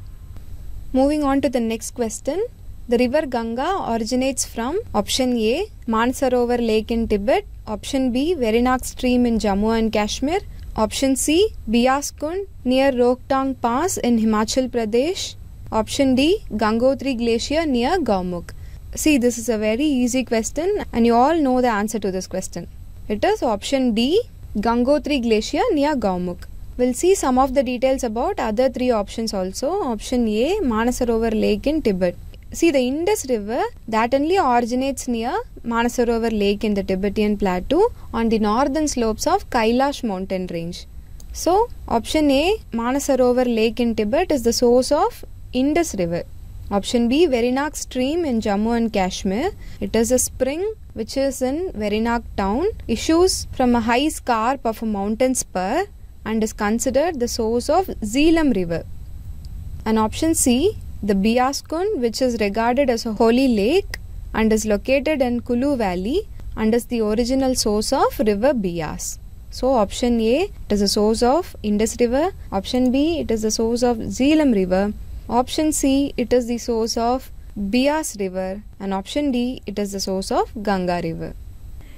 Moving on to the next question. The river Ganga originates from option A Mansarovar lake in Tibet, option B Verinag stream in Jammu and Kashmir, option C Bias near Roktang Pass in Himachal Pradesh, option D Gangotri glacier near Gaumukh. See, this is a very easy question and you all know the answer to this question. It is option D, Gangotri Glacier near Gaumuk. We'll see some of the details about other three options also. Option A, Manasarovar Lake in Tibet. See, the Indus River that only originates near Manasarovar Lake in the Tibetan Plateau on the northern slopes of Kailash mountain range. So, option A, Manasarovar Lake in Tibet is the source of Indus River. Option B Verinag stream in Jammu and Kashmir. It is a spring which is in Verinag town, issues from a high scarp of a mountain spur and is considered the source of Zeelam river. And option C the Biaskun which is regarded as a holy lake and is located in Kulu valley and is the original source of river Bias. So option A it is the source of Indus river, option B it is the source of Zeelam river Option C, it is the source of Bias River and option D, it is the source of Ganga River.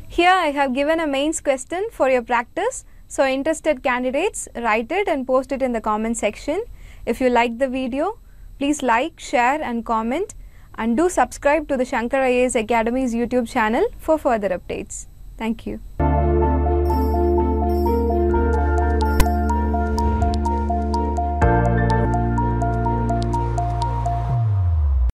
Here I have given a mains question for your practice. So interested candidates, write it and post it in the comment section. If you like the video, please like, share and comment and do subscribe to the Shankar IAS Academy's YouTube channel for further updates. Thank you.